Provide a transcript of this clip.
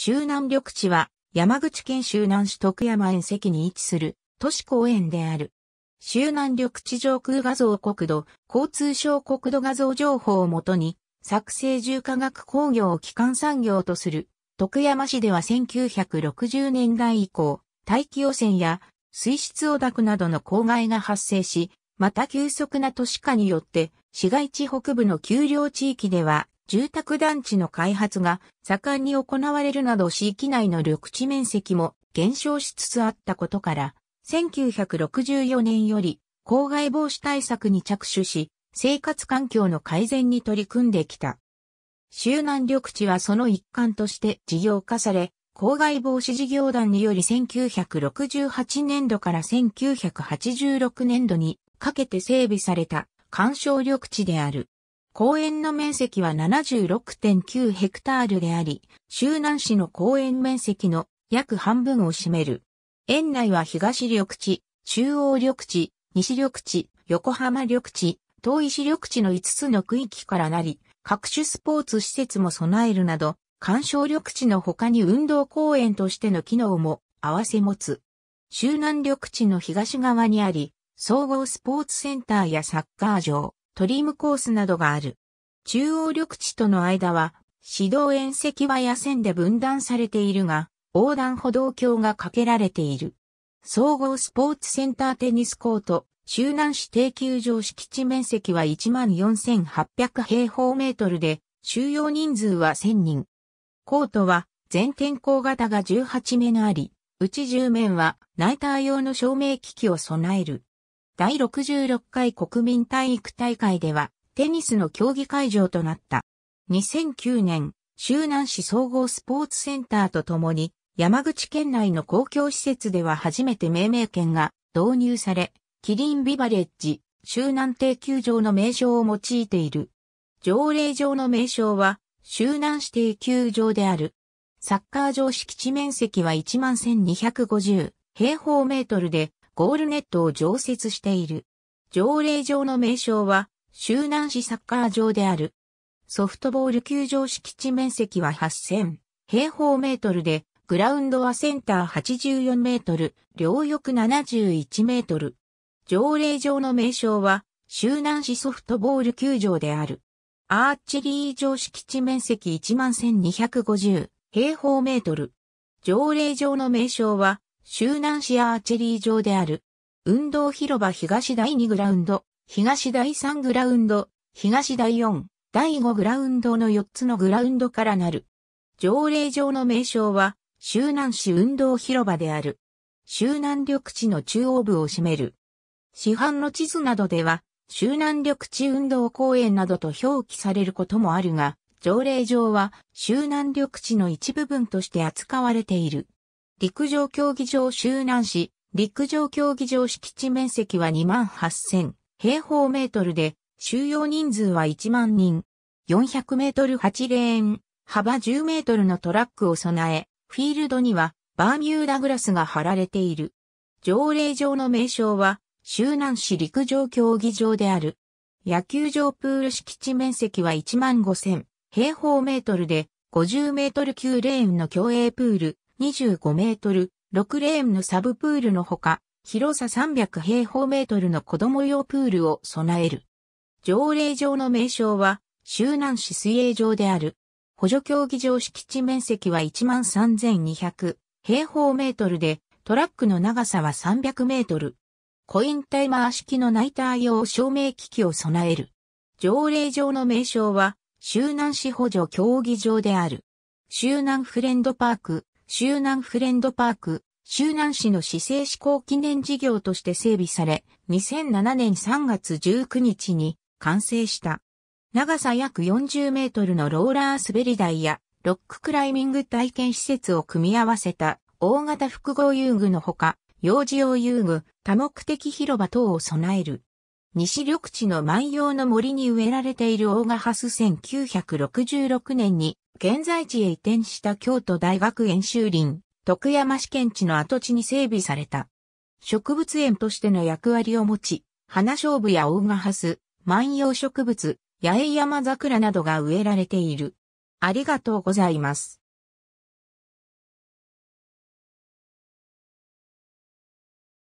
周南緑地は山口県周南市徳山園石に位置する都市公園である。周南緑地上空画像国土、交通省国土画像情報をもとに、作成重化学工業を基幹産業とする、徳山市では1960年代以降、大気汚染や水質汚濁などの公害が発生し、また急速な都市化によって、市街地北部の丘陵地域では住宅団地の開発が盛んに行われるなど市域内の緑地面積も減少しつつあったことから、1964年より公害防止対策に着手し、生活環境の改善に取り組んできた。周南緑地はその一環として事業化され、公害防止事業団により1968年度から1986年度にかけて整備された干渉緑地である。公園の面積は76.9ヘクタールであり、周南市の公園面積の約半分を占める。園内は東緑地、中央緑地、西緑地、横浜緑地、東石緑地の5つの区域からなり、各種スポーツ施設も備えるなど、干渉緑地の他に運動公園としての機能も併せ持つ。周南緑地の東側にあり、総合スポーツセンターやサッカー場、トリームコースなどがある。中央緑地との間は、指導縁石は野線で分断されているが、横断歩道橋が架けられている。総合スポーツセンターテニスコート、周南市定球場敷地面積は14,800平方メートルで、収容人数は1000人。コートは全天候型が18面あり、うち10面はナイター用の照明機器を備える。第66回国民体育大会では、テニスの競技会場となった。2009年、周南市総合スポーツセンターとともに、山口県内の公共施設では初めて命名権が導入され、キリンビバレッジ、周南定球場の名称を用いている。条例上の名称は、周南市定球場である。サッカー場敷地面積は11,250平方メートルで、ゴールネットを常設している。条例上の名称は、周南市サッカー場である。ソフトボール球場敷地面積は8000平方メートルで、グラウンドはセンター84メートル、両翼71メートル。条例上の名称は、周南市ソフトボール球場である。アーチェリー場敷地面積11250平方メートル。条例上の名称は、周南市アーチェリー場である。運動広場東第2グラウンド、東第3グラウンド、東第4、第5グラウンドの4つのグラウンドからなる。条例上の名称は、周南市運動広場である。周南緑地の中央部を占める。市販の地図などでは、周南緑地運動公園などと表記されることもあるが、条例上は周南緑地の一部分として扱われている。陸上競技場周南市、陸上競技場敷地面積は28,000平方メートルで、収容人数は1万人。400メートル8レーン、幅10メートルのトラックを備え、フィールドにはバーミューダグラスが貼られている。条例上の名称は、周南市陸上競技場である。野球場プール敷地面積は1万5000平方メートルで、50メートル級レーンの競泳プール、25メートル、6レーンのサブプールのほか、広さ300平方メートルの子供用プールを備える。条例上の名称は、周南市水泳場である。補助競技場敷地面積は13,200平方メートルで、トラックの長さは300メートル。コインタイマー式のナイター用照明機器を備える。条例上の名称は、周南市補助競技場である。周南フレンドパーク、周南フレンドパーク、周南市の市政施行記念事業として整備され、2007年3月19日に完成した。長さ約40メートルのローラー滑り台やロッククライミング体験施設を組み合わせた大型複合遊具のほか、幼児用遊具、多目的広場等を備える。西緑地の万葉の森に植えられている大賀ハス1966年に、現在地へ移転した京都大学演習林、徳山市県地の跡地に整備された。植物園としての役割を持ち、花勝負や大賀ハス、万葉植物、八重山桜などが植えられている。ありがとうございます。